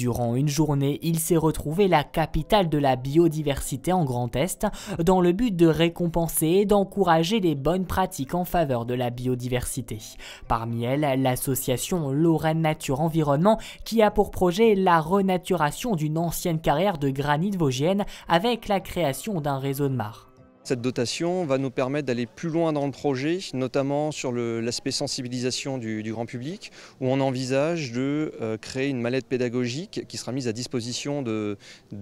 Durant une journée, il s'est retrouvé la capitale de la biodiversité en Grand Est dans le but de récompenser et d'encourager les bonnes pratiques en faveur de la biodiversité. Parmi elles, l'association Lorraine Nature Environnement qui a pour projet la renaturation d'une ancienne carrière de granit vosgienne avec la création d'un réseau de mares. Cette dotation va nous permettre d'aller plus loin dans le projet, notamment sur l'aspect sensibilisation du, grand public, où on envisage de euh, créer une mallette pédagogique qui sera mise à disposition de,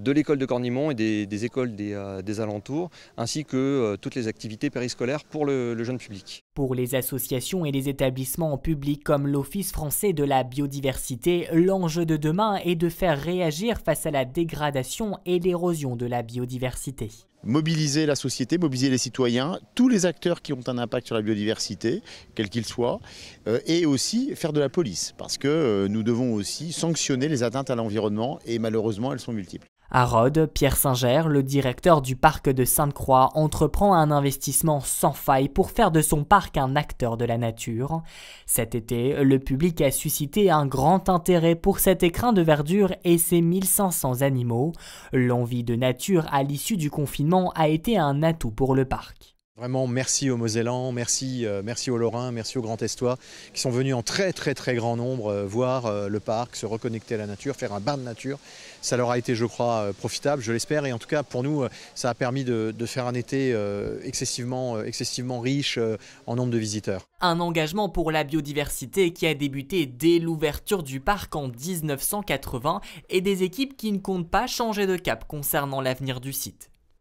l'école de Cornimont et des, écoles euh, des, alentours, ainsi que euh, toutes les activités périscolaires pour le, jeune public. Pour les associations et les établissements publics comme l'Office français de la biodiversité, l'enjeu de demain est de faire réagir face à la dégradation et l'érosion de la biodiversité mobiliser la société, mobiliser les citoyens, tous les acteurs qui ont un impact sur la biodiversité, quel qu'il soit, euh, et aussi faire de la police, parce que euh, nous devons aussi sanctionner les atteintes à l'environnement, et malheureusement elles sont multiples. À Rhodes, Pierre Singer, le directeur du parc de Sainte-Croix, entreprend un investissement sans faille pour faire de son parc un acteur de la nature. Cet été, le public a suscité un grand intérêt pour cet écrin de verdure et ses 1500 animaux. L'envie de nature à l'issue du confinement a été un atout pour le parc. Vraiment, merci aux Mosellans, merci, euh, merci aux Lorrains, merci aux Grand Estois qui sont venus en très très très grand nombre euh, voir euh, le parc, se reconnecter à la nature, faire un bain de nature. Ça leur a été, je crois, profitable, je l'espère. Et en tout cas, pour nous, ça a permis de, faire un été excessivement, excessivement riche en nombre de visiteurs. Un engagement pour la biodiversité qui a débuté dès l'ouverture du parc en 1980 et des équipes qui ne comptent pas changer de cap concernant l'avenir du site.